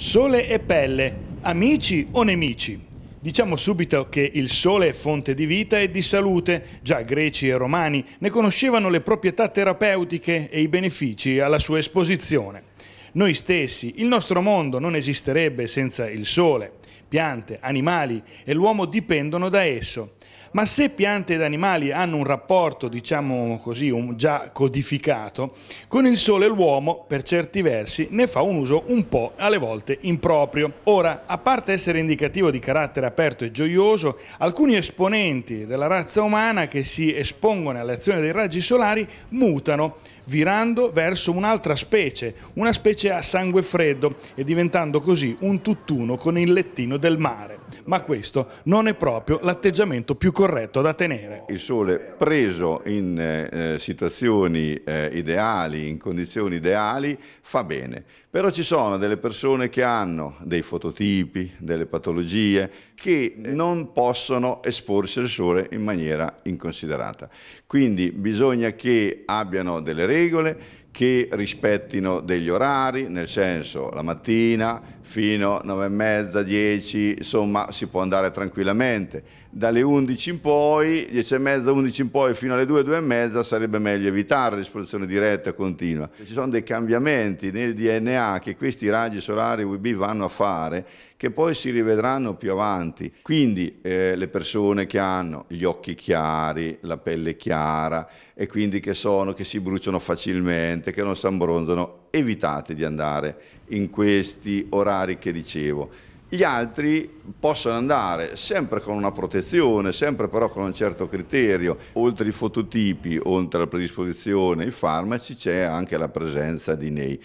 Sole e pelle, amici o nemici? Diciamo subito che il sole è fonte di vita e di salute, già greci e romani ne conoscevano le proprietà terapeutiche e i benefici alla sua esposizione. Noi stessi, il nostro mondo non esisterebbe senza il sole, piante, animali e l'uomo dipendono da esso ma se piante ed animali hanno un rapporto, diciamo così, un già codificato, con il sole l'uomo, per certi versi, ne fa un uso un po' alle volte improprio. Ora, a parte essere indicativo di carattere aperto e gioioso, alcuni esponenti della razza umana che si espongono alle azioni dei raggi solari mutano, virando verso un'altra specie, una specie a sangue freddo e diventando così un tutt'uno con il lettino del mare. Ma questo non è proprio l'atteggiamento più corretto da tenere. Il sole preso in eh, eh, situazioni eh, ideali, in condizioni ideali, fa bene. Però ci sono delle persone che hanno dei fototipi, delle patologie, che non possono esporsi al sole in maniera inconsiderata. Quindi bisogna che abbiano delle regole, che rispettino degli orari, nel senso la mattina, fino a 9 e mezza, 10, insomma si può andare tranquillamente. Dalle 11 in poi, 10 e mezza, 11 in poi fino alle 2, 2 e mezza sarebbe meglio evitare l'esposizione diretta e continua. Ci sono dei cambiamenti nel DNA che questi raggi solari UVB vanno a fare che poi si rivedranno più avanti. Quindi eh, le persone che hanno gli occhi chiari, la pelle chiara e quindi che sono, che si bruciano facilmente, che non si ambronzano evitate di andare in questi orari che dicevo. Gli altri possono andare sempre con una protezione, sempre però con un certo criterio. Oltre i fototipi, oltre la predisposizione, i farmaci, c'è anche la presenza di nei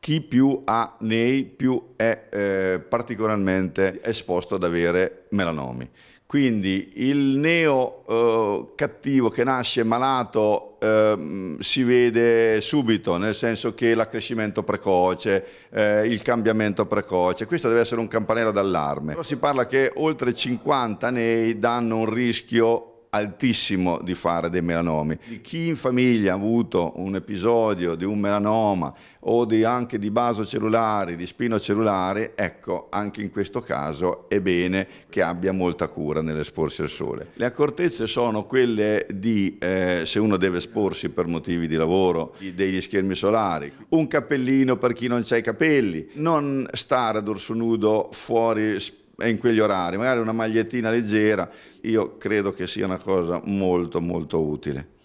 chi più ha nei più è eh, particolarmente esposto ad avere melanomi. Quindi il neo eh, cattivo che nasce malato eh, si vede subito, nel senso che l'accrescimento precoce, eh, il cambiamento precoce, questo deve essere un campanello d'allarme. Si parla che oltre 50 nei danno un rischio altissimo di fare dei melanomi. Chi in famiglia ha avuto un episodio di un melanoma o di anche di basocellulari, di spinocellulari, ecco, anche in questo caso è bene che abbia molta cura nell'esporsi al sole. Le accortezze sono quelle di, eh, se uno deve esporsi per motivi di lavoro, degli schermi solari, un cappellino per chi non ha i capelli, non stare ad orso nudo fuori spazio è in quegli orari, magari una magliettina leggera, io credo che sia una cosa molto molto utile.